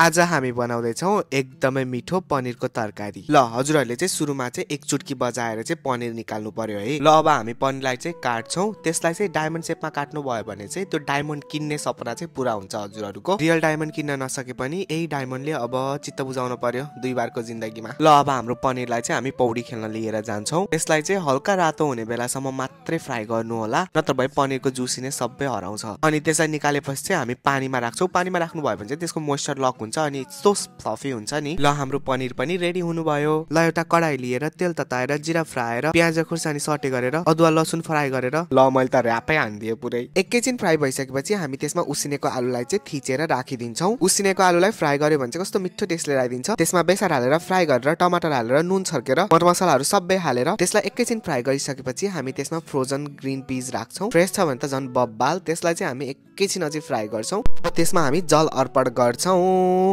आज हामी बनाउँदैछौँ एकदमै मिठो पनिरको तरकारी ल हजुरहरूले चाहिँ सुरुमा चाहिँ एक चुटकी बजाएर चाहिँ पनिर निकाल्नु पर्यो है ल अब हामी पनिरलाई चाहिँ काट्छौँ त्यसलाई चाहिँ डायमन्ड सेपमा काट्नु भयो भने चाहिँ त्यो डायमन्ड किन्ने सपना चाहिँ पुरा हुन्छ हजुरहरूको रियल डायमन्ड किन्न नसके पनि यही डायमन्डले अब चित्त बुझाउनु पर्यो दुई बारको जिन्दगीमा ल अब हाम्रो पनिरलाई चाहिँ हामी पौडी खेल्न लिएर जान्छौँ यसलाई चाहिँ हल्का रातो हुने बेलासम्म मात्रै फ्राई गर्नु होला नत्र भए पनिरको जुसी नै सबै हराउँछ अनि त्यसलाई निकालेपछि चाहिँ हामी पानीमा राख्छौँ पानीमा राख्नु भयो भने चाहिँ त्यसको मोइस्चर लक हुन्छ हुन्छ अनि सोस फ्लफी हुन्छ नि ल हाम्रो पनिर पनि रेडी हुनुभयो ल एउटा कडाई लिएर तेल तताएर जिरा फ्राएर प्याज खुर्सानी सटे गरेर अदुवा लसुन फ्राई गरेर ल मैले त ऱ्यापै हानिदिएँ पुरै एकैछिन फ्राई भइसकेपछि हामी त्यसमा उसिनेको आलुलाई चाहिँ थिचेर राखिदिन्छौँ उसिनेको आलुलाई फ्राई गर्यो भने चाहिँ कस्तो मिठो टेस्ट लिएर आइदिन्छ त्यसमा बेसार हालेर फ्राई गरेर टमाटर हालेर नुन छर्केर मरमसलाहरू सबै हालेर त्यसलाई एकैछिन फ्राई गरिसकेपछि हामी त्यसमा फ्रोजन ग्रिन पिज राख्छौँ फ्रेस छ भने त झन् बब्बाल त्यसलाई चाहिँ हामी एकैछिन अझै फ्राई गर्छौँ त्यसमा हामी जल अर्पण गर्छौँ